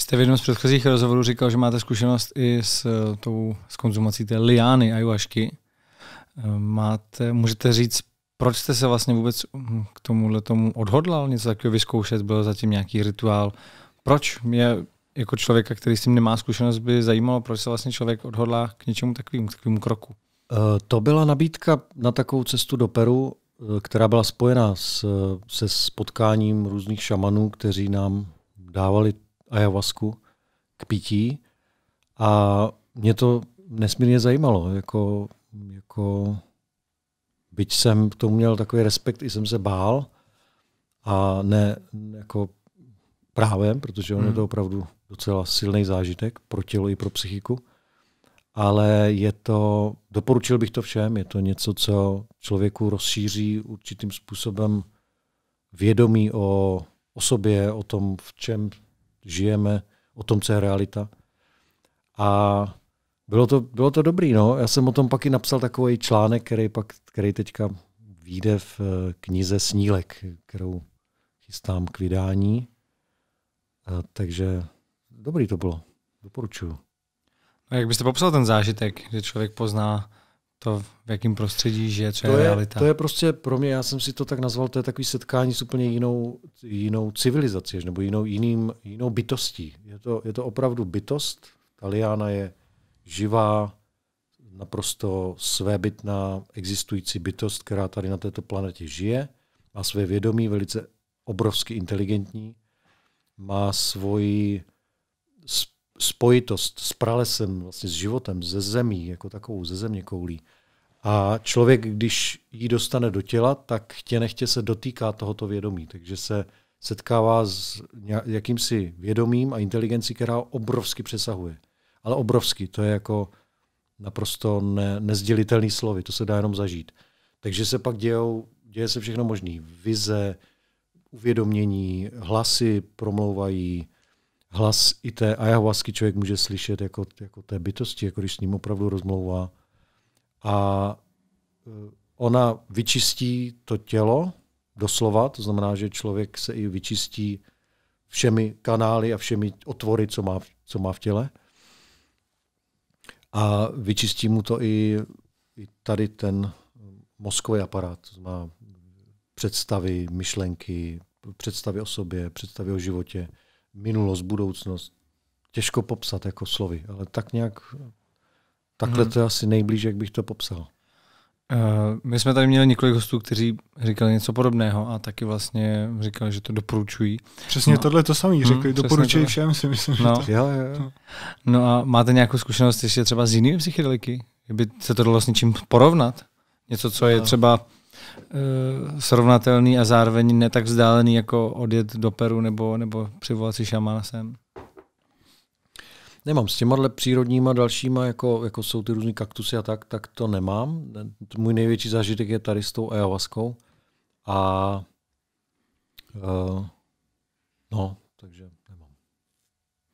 jste v jednom z předchozích rozhovorů říkal, že máte zkušenost i s eh, tou s konzumací té liány ayahuasky. Eh, máte, můžete říct, proč jste se vlastně vůbec hm, k tomuhle tomu odhodlal něco takového vyzkoušet? Byl zatím nějaký rituál? Proč mě jako člověka, který s tím nemá zkušenost, by zajímalo, proč se vlastně člověk odhodlá k něčemu takovým, k takovému kroku? Eh, to byla nabídka na takovou cestu do Peru, která byla spojena s, se spotkáním různých šamanů, kteří nám dávali ayahuasku k pití a mě to nesmírně zajímalo. Jako, jako, byť jsem k tomu měl takový respekt, i jsem se bál a ne jako právem, protože on hmm. je to opravdu docela silný zážitek pro tělo i pro psychiku. Ale je to, doporučil bych to všem, je to něco, co člověku rozšíří určitým způsobem vědomí o, o sobě, o tom, v čem žijeme, o tom, co je realita. A bylo to, bylo to dobrý, no. Já jsem o tom pak i napsal takový článek, který, pak, který teďka vyjde v eh, knize Snílek, kterou chystám k vydání. A, takže dobrý to bylo. Doporučuju. A jak byste popsal ten zážitek, že člověk pozná to, v jakém prostředí žije, co je, je realita. To je prostě pro mě, já jsem si to tak nazval, to je takový setkání s úplně jinou, jinou civilizací, nebo jinou, jiným, jinou bytostí. Je to, je to opravdu bytost. Ta je živá, naprosto svébytná existující bytost, která tady na této planetě žije, má své vědomí, velice obrovsky inteligentní, má svoji spojitost s pralesem, vlastně s životem, ze zemí, jako takovou, ze země koulí. A člověk, když ji dostane do těla, tak chtě nechtě se dotýká tohoto vědomí. Takže se setkává s jakýmsi vědomím a inteligencí, která obrovsky přesahuje. Ale obrovsky, to je jako naprosto ne, nezdělitelný slovy, to se dá jenom zažít. Takže se pak dějou, děje se všechno možné. Vize, uvědomění, hlasy promlouvají, hlas i té ayahuasky člověk může slyšet jako, jako té bytosti, jako když s ním opravdu rozmlouvá. A e, ona vyčistí to tělo, doslova, to znamená, že člověk se i vyčistí všemi kanály a všemi otvory, co má, co má v těle. A vyčistí mu to i, i tady ten mozkový aparát, to znamená představy, myšlenky, představy o sobě, představy o životě, minulost, budoucnost. Těžko popsat jako slovy, ale tak nějak, takhle hmm to je asi nejblíže, jak bych to popsal. Eh, my jsme tady měli několik hostů, kteří říkali něco podobného a taky vlastně říkali, že to doporučují. Přesně no. tohle to samý mhm, řekli, hmm, doporučují všem si myslím. No. Že to... jo, jo. No. no a máte nějakou zkušenost ještě třeba z jinými psychedeliky? Kdyby se to dalo s něčím porovnat? Něco, co je eh. třeba Eh, srovnatelný a zároveň ne tak vzdálený, jako odjet do Peru nebo, nebo přivolat si šamana sem? Nemám. S těma přírodníma dalšíma, jako, jako jsou ty různý kaktusy a tak, tak to nemám. Můj největší zážitek je tady s tou ayahuaskou. A uh, no, takže